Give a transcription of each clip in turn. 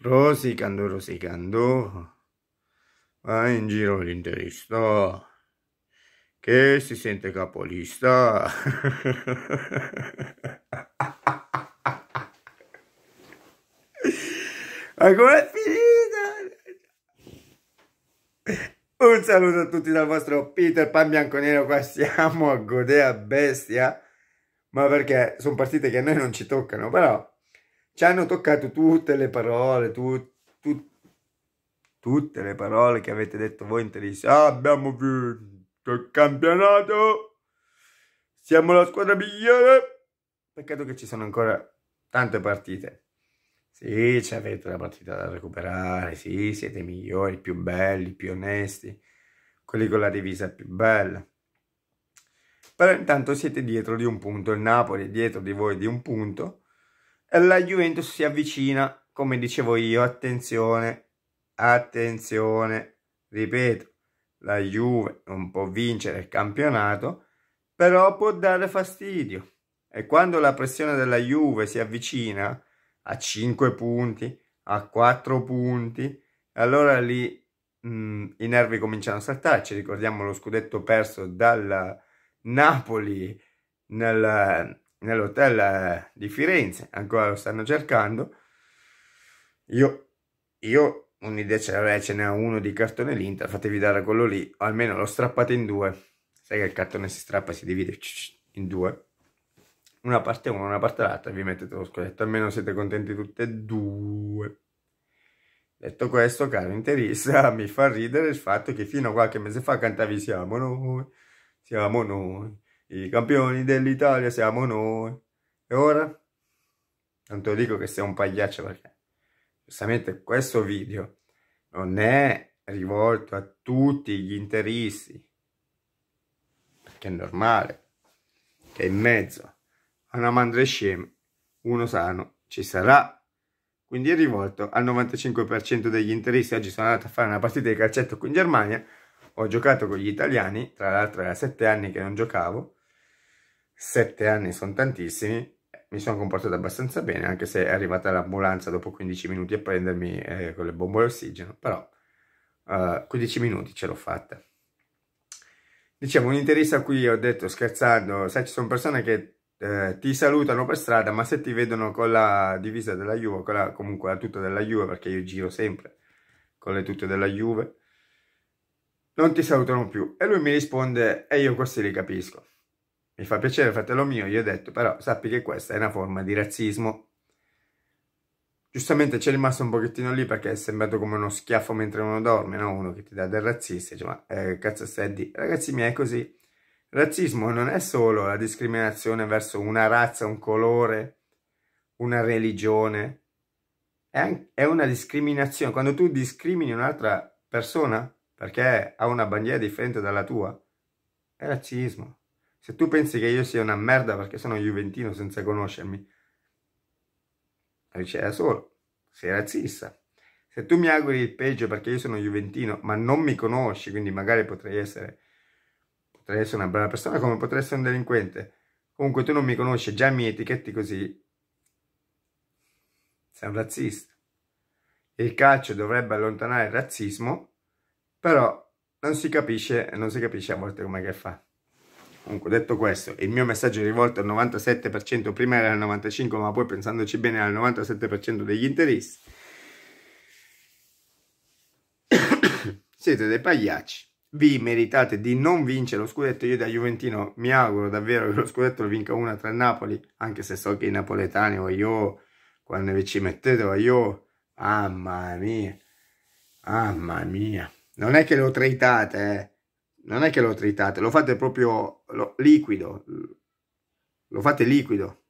rosicando rosicando va in giro l'interista che si sente capolista ma com'è finita un saluto a tutti dal vostro Peter Pan Bianconero qua siamo a Godea Bestia ma perché sono partite che a noi non ci toccano però ci hanno toccato tutte le parole, tu, tu, tutte le parole che avete detto voi in televisione. Ah, abbiamo vinto il campionato, siamo la squadra migliore. Peccato che ci sono ancora tante partite. Sì, ci avete la partita da recuperare, sì, siete i migliori, più belli, più onesti, quelli con la divisa più bella. Però intanto siete dietro di un punto, il Napoli è dietro di voi di un punto, la Juventus si avvicina, come dicevo io, attenzione, attenzione, ripeto, la Juve non può vincere il campionato, però può dare fastidio. E quando la pressione della Juve si avvicina a 5 punti, a 4 punti, allora lì mh, mm, i nervi cominciano a saltarci. Ricordiamo lo scudetto perso dal Napoli nel nell'hotel eh, di Firenze, ancora lo stanno cercando. Io, io un'idea ce l'avrei, ce n'è uno di cartone l'Inter, fatevi dare quello lì, o almeno lo strappate in due. Sai che il cartone si strappa e si divide in due. Una parte una, una parte l'altra, vi mettete lo scudetto, almeno siete contenti tutte e due. Detto questo, caro interista, mi fa ridere il fatto che fino a qualche mese fa cantavi siamo noi, siamo noi i campioni dell'Italia siamo noi. E ora? Non te lo dico che sei un pagliaccio perché giustamente questo video non è rivolto a tutti gli interisti. Perché è normale che in mezzo a una mandrescema uno sano ci sarà. Quindi è rivolto al 95% degli interisti. Oggi sono andato a fare una partita di calcetto qui in Germania. Ho giocato con gli italiani, tra l'altro era sette anni che non giocavo sette anni sono tantissimi, mi sono comportato abbastanza bene, anche se è arrivata l'ambulanza dopo 15 minuti a prendermi eh, con le bombole ossigeno, però eh, 15 minuti ce l'ho fatta. Diciamo, un'intervista a cui ho detto scherzando, sai ci sono persone che eh, ti salutano per strada, ma se ti vedono con la divisa della Juve, con la, comunque la tuta della Juve, perché io giro sempre con le tute della Juve, non ti salutano più. E lui mi risponde, e io questi li capisco mi fa piacere fratello mio, gli ho detto, però sappi che questa è una forma di razzismo. Giustamente c'è rimasto un pochettino lì perché è sembrato come uno schiaffo mentre uno dorme, no? Uno che ti dà del razzista, dice, ma eh, cazzo stai di... Ragazzi miei, è così. Razzismo non è solo la discriminazione verso una razza, un colore, una religione. È, anche, è una discriminazione. Quando tu discrimini un'altra persona perché ha una bandiera differente dalla tua, è razzismo. Se tu pensi che io sia una merda perché sono juventino senza conoscermi, da eh, solo, sei razzista. Se tu mi auguri il peggio perché io sono juventino, ma non mi conosci, quindi magari potrei essere, potrei essere una brava persona come potrei essere un delinquente. Comunque tu non mi conosci, già mi etichetti così, sei un razzista. Il calcio dovrebbe allontanare il razzismo, però non si capisce, non si capisce a volte come che fa. Comunque, detto questo, il mio messaggio è rivolto al 97%, prima era al 95%, ma poi pensandoci bene al 97% degli interessi. Siete dei pagliacci. Vi meritate di non vincere lo scudetto. Io da Juventino mi auguro davvero che lo scudetto lo vinca una tra Napoli, anche se so che i napoletani o io, quando vi ci mettete o io, mamma mia, mamma mia. Non è che lo traitate, eh non è che lo tritate, lo fate proprio lo, liquido, lo fate liquido,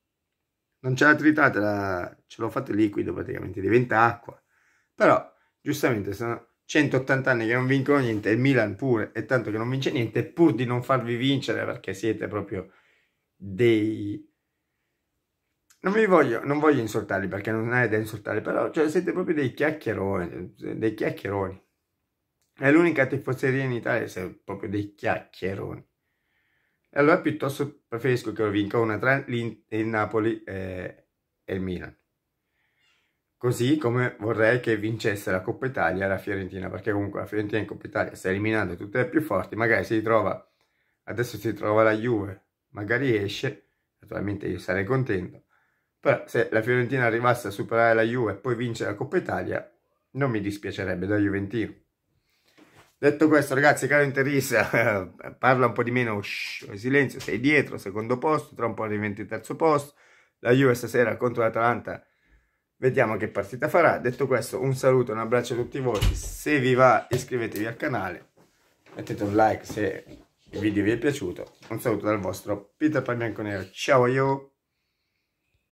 non ce la tritate, la, ce lo fate liquido praticamente, diventa acqua. Però, giustamente, sono 180 anni che non vincono niente, il Milan pure, e tanto che non vince niente, pur di non farvi vincere perché siete proprio dei... Non vi voglio, non voglio insultarli perché non è da insultare, però cioè, siete proprio dei chiacchieroni, dei chiacchieroni. È l'unica tifoseria in Italia, sei proprio dei chiacchieroni. E allora piuttosto preferisco che lo vinca una tra il Napoli e, e il Milan. Così come vorrei che vincesse la Coppa Italia la Fiorentina, perché comunque la Fiorentina in Coppa Italia sta eliminando tutte le più forti, magari si ritrova, adesso si trova la Juve, magari esce, naturalmente io sarei contento, però se la Fiorentina arrivasse a superare la Juve e poi vince la Coppa Italia, non mi dispiacerebbe da Juventino. Detto questo, ragazzi, caro Interissa, parla un po' di meno, shh, silenzio, sei dietro, secondo posto, tra un po' diventi in terzo posto, la Juve stasera contro l'Atalanta, vediamo che partita farà. Detto questo, un saluto, un abbraccio a tutti voi, se vi va iscrivetevi al canale, mettete un like se il video vi è piaciuto, un saluto dal vostro Peter Palmianco Nero, ciao io!